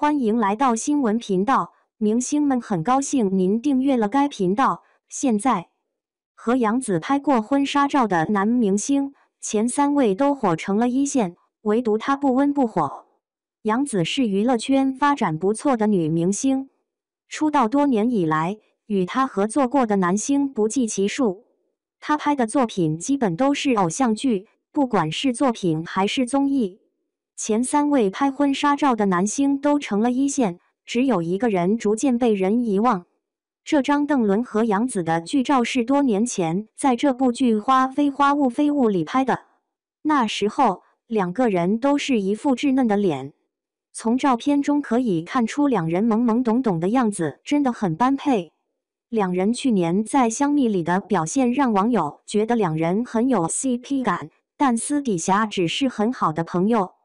欢迎来到新闻频道。明星们很高兴您订阅了该频道。现在，和杨紫拍过婚纱照的男明星前三位都火成了一线，唯独他不温不火。杨紫是娱乐圈发展不错的女明星，出道多年以来，与她合作过的男星不计其数。她拍的作品基本都是偶像剧，不管是作品还是综艺。前三位拍婚纱照的男星都成了一线，只有一个人逐渐被人遗忘。这张邓伦和杨紫的剧照是多年前在这部剧《花非花雾非雾》里拍的。那时候两个人都是一副稚嫩的脸，从照片中可以看出两人懵懵懂懂的样子，真的很般配。两人去年在《香蜜》里的表现让网友觉得两人很有 CP 感，但私底下只是很好的朋友。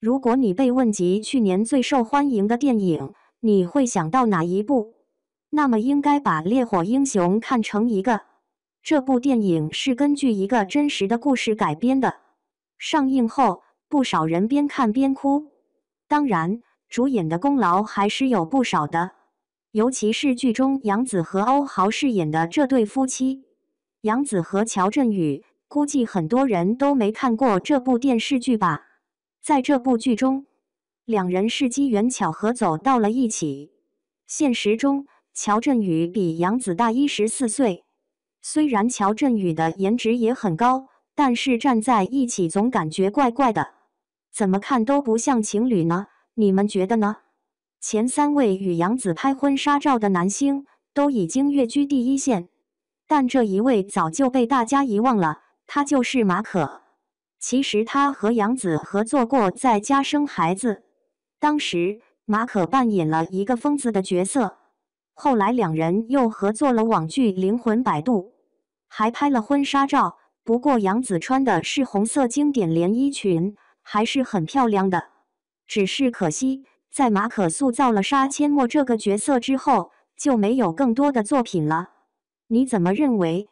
如果你被问及去年最受欢迎的电影，你会想到哪一部？那么应该把《烈火英雄》看成一个。这部电影是根据一个真实的故事改编的，上映后不少人边看边哭。当然，主演的功劳还是有不少的，尤其是剧中杨紫和欧豪饰演的这对夫妻。杨紫和乔振宇，估计很多人都没看过这部电视剧吧。在这部剧中，两人是机缘巧合走到了一起。现实中，乔振宇比杨子大一十四岁。虽然乔振宇的颜值也很高，但是站在一起总感觉怪怪的，怎么看都不像情侣呢？你们觉得呢？前三位与杨子拍婚纱照的男星都已经跃居第一线，但这一位早就被大家遗忘了，他就是马可。其实他和杨紫合作过《在家生孩子》，当时马可扮演了一个疯子的角色。后来两人又合作了网剧《灵魂摆渡》，还拍了婚纱照。不过杨紫穿的是红色经典连衣裙，还是很漂亮的。只是可惜，在马可塑造了杀阡陌这个角色之后，就没有更多的作品了。你怎么认为？